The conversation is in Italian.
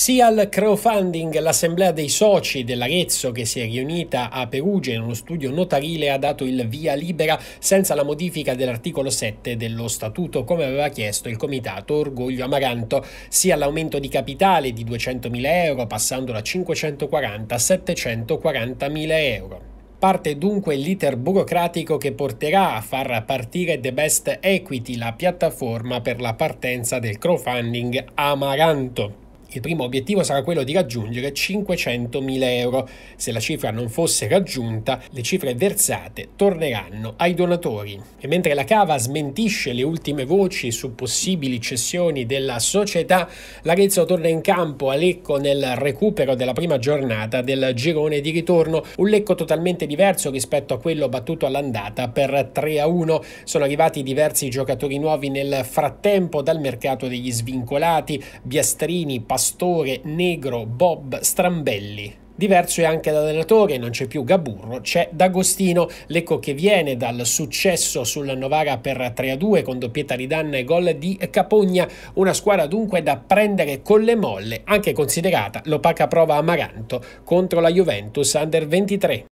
Sia al crowdfunding, l'assemblea dei soci dell'Arezzo che si è riunita a Perugia in uno studio notarile ha dato il via libera senza la modifica dell'articolo 7 dello statuto come aveva chiesto il comitato Orgoglio Amaranto, sia l'aumento di capitale di 200.000 euro passando da 540 a 740.000 euro. Parte dunque l'iter burocratico che porterà a far partire The Best Equity, la piattaforma per la partenza del crowdfunding Amaranto. Il primo obiettivo sarà quello di raggiungere 500.000 euro. Se la cifra non fosse raggiunta, le cifre versate torneranno ai donatori. E mentre la Cava smentisce le ultime voci su possibili cessioni della società, l'Arezzo torna in campo a Lecco nel recupero della prima giornata del girone di ritorno, un Lecco totalmente diverso rispetto a quello battuto all'andata per 3 1. Sono arrivati diversi giocatori nuovi nel frattempo dal mercato degli svincolati, Biastrini, Pasquale pastore negro Bob Strambelli. Diverso è anche l'allenatore, non c'è più Gaburro, c'è D'Agostino, l'eco che viene dal successo sulla Novara per 3-2 con doppietta di Danna e gol di Capogna, una squadra dunque da prendere con le molle, anche considerata l'opaca prova Amaranto contro la Juventus Under 23.